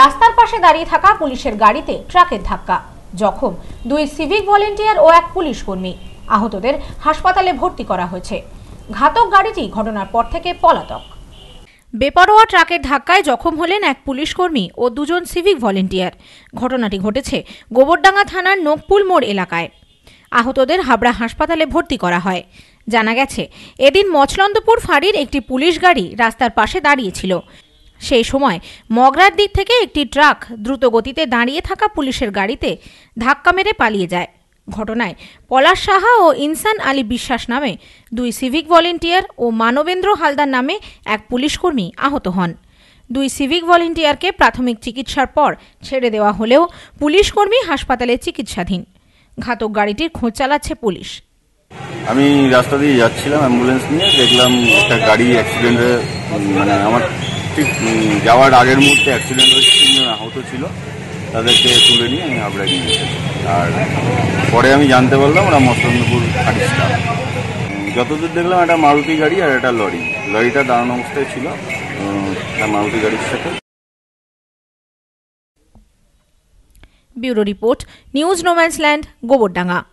রাস্তার পাশে দাঁড়িয়ে থাকা পুলিশের গাড়িতে ট্রাকের ধাক্কা জখম দুই সিভিক ভলেন্টিয়ার ও এক পুলিশ কর্মী আহতদের হাসপাতালে ভর্তি করা হয়েছে ঘাতক গাড়িটি ঘটনার পর থেকে পলাতক বেপরোয়া ট্রাকের ধাক্কায় জখম হলেন এক পুলিশকর্মী ও দুজন সিভিক ভলেন্টিয়ার ঘটনাটি ঘটেছে গোবরডাঙ্গা থানার নকপুল মোড় এলাকায় আহতদের হাবড়া হাসপাতালে ভর্তি করা হয় জানা গেছে এদিন মছলন্দপুর ফাঁড়ির একটি পুলিশ গাড়ি রাস্তার পাশে দাঁড়িয়েছিল সেই সময় মগরার দিক থেকে একটি ট্রাক দ্রুত গতিতে দাঁড়িয়ে থাকা পুলিশের গাড়িতে ধাক্কা মেরে পালিয়ে যায় ঘটনায় পলাশ সাহা ও ইনসান আলী বিশ্বাস নামে দুই সিভিক ভলেন্টিয়ার ও মানবেন্দ্র হালদার নামে এক পুলিশকর্মী আহত হন দুই সিভিক ভলেন্টিয়ারকে প্রাথমিক চিকিৎসার পর ছেড়ে দেওয়া হলেও পুলিশকর্মী হাসপাতালে চিকিৎসাধীন ঘাতক গাড়িটির খোঁজ চালাচ্ছে পুলিশ আমি রাস্তা দিয়ে যাচ্ছিলাম অ্যাম্বুলেন্স নিয়ে দেখলাম একটা গাড়ি অ্যাক্সিডেন্টে মানে আমার ঠিক যাওয়ার আগের মুহূর্তে অ্যাক্সিডেন্ট হয়েছে তিনজন আহত ছিল তাদেরকে তুলে নিয়ে আমি হাবড়ায় নিয়ে আর পরে আমি জানতে পারলাম ওরা মস্তন্দপুর খাটি যতদূর দেখলাম একটা মারুতি গাড়ি আর একটা লরি লরিটা দাঁড়ানো অবস্থায় ছিল মারুতি গাড়ির সাথে bureau report news no man's land Gobardanga